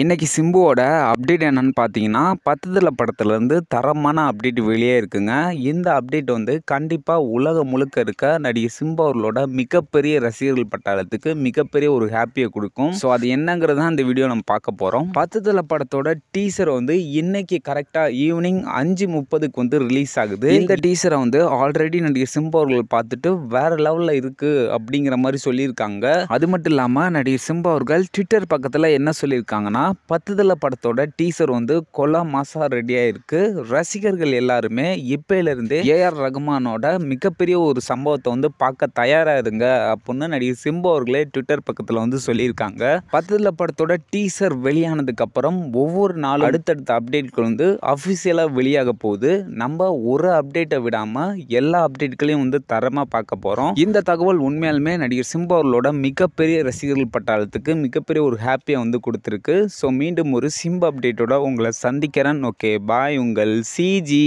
இன்றைக்கி சிம்புவோட அப்டேட் என்னென்னு பார்த்தீங்கன்னா பத்துதில் படத்துலேருந்து தரமான அப்டேட் வெளியே இருக்குங்க இந்த அப்டேட் வந்து கண்டிப்பாக உலகம் முழுக்க இருக்க நடிகை சிம்பு அவர்களோட மிகப்பெரிய ரசிகர்கள் பட்டாளத்துக்கு மிகப்பெரிய ஒரு ஹாப்பியை கொடுக்கும் ஸோ அது என்னங்கிறது தான் இந்த வீடியோ நம்ம பார்க்க போகிறோம் பத்துதில் படத்தோட டீசர் வந்து இன்னைக்கு கரெக்டாக ஈவினிங் அஞ்சு முப்பதுக்கு வந்து ரிலீஸ் ஆகுது இந்த டீசரை வந்து ஆல்ரெடி நடிகர் சிம்பு அவர்கள் பார்த்துட்டு வேற லெவலில் இருக்குது அப்படிங்கிற மாதிரி சொல்லியிருக்காங்க அது மட்டும் இல்லாமல் நடிகர் சிம்பு அவர்கள் ட்விட்டர் பக்கத்தில் என்ன சொல்லியிருக்காங்கன்னா பத்துதலை படத்தோட டீசர் வந்து கொலா மாசா ரெடியாக இருக்குது ரசிகர்கள் எல்லாருமே இப்போலேருந்து ஏஆர் ரகுமானோட மிகப்பெரிய ஒரு சம்பவத்தை வந்து பார்க்க தயாராக இருங்க அப்படின்னு நடிகர் சிம்பு அவர்களே ட்விட்டர் பக்கத்தில் வந்து சொல்லியிருக்காங்க பத்துதலை படத்தோட டீசர் வெளியானதுக்கப்புறம் ஒவ்வொரு நாளும் அடுத்தடுத்த அப்டேட்கள் வந்து அஃபிஷியலாக வெளியாக போகுது நம்ம ஒரு அப்டேட்டை விடாமல் எல்லா அப்டேட்களையும் வந்து தரமாக பார்க்க போகிறோம் இந்த தகவல் உண்மையாலுமே நடிகர் சிம்பு அவர்களோட மிகப்பெரிய ரசிகர்கள் பட்டாளத்துக்கு மிகப்பெரிய ஒரு ஹாப்பியாக வந்து கொடுத்துருக்கு ஸோ மீண்டும் ஒரு சிம்பு அப்டேட்டோட உங்களை சந்திக்கிறேன் ஓகே பாய் உங்கள் சிஜி